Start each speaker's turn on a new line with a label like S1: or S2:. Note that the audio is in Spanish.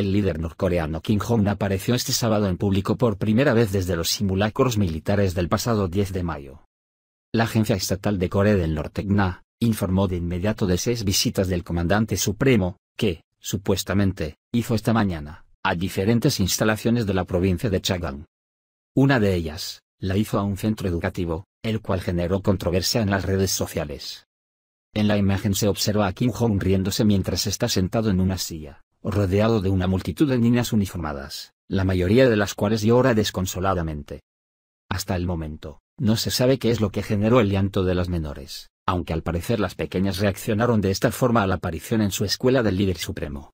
S1: El líder norcoreano Kim Jong apareció este sábado en público por primera vez desde los simulacros militares del pasado 10 de mayo. La agencia estatal de Corea del Norte GNA informó de inmediato de seis visitas del comandante supremo, que, supuestamente, hizo esta mañana, a diferentes instalaciones de la provincia de Chagang. Una de ellas, la hizo a un centro educativo, el cual generó controversia en las redes sociales. En la imagen se observa a Kim Jong riéndose mientras está sentado en una silla rodeado de una multitud de niñas uniformadas, la mayoría de las cuales llora desconsoladamente. Hasta el momento, no se sabe qué es lo que generó el llanto de las menores, aunque al parecer las pequeñas reaccionaron de esta forma a la aparición en su escuela del líder supremo.